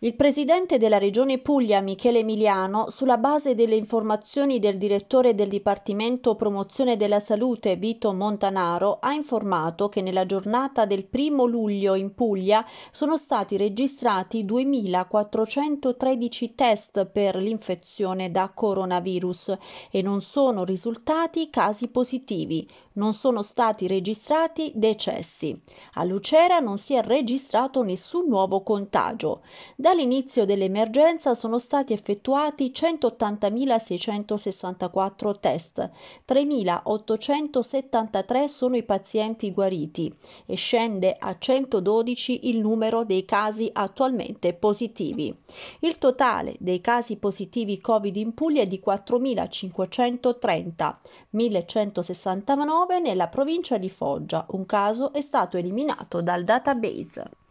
Il presidente della Regione Puglia, Michele Emiliano, sulla base delle informazioni del direttore del Dipartimento Promozione della Salute, Vito Montanaro, ha informato che nella giornata del primo luglio in Puglia sono stati registrati 2.413 test per l'infezione da coronavirus e non sono risultati casi positivi, non sono stati registrati decessi. A Lucera non si è registrato nessun nuovo contagio. Dall'inizio dell'emergenza sono stati effettuati 180.664 test, 3.873 sono i pazienti guariti e scende a 112 il numero dei casi attualmente positivi. Il totale dei casi positivi Covid in Puglia è di 4.530, 1.169 nella provincia di Foggia, un caso è stato eliminato dal database.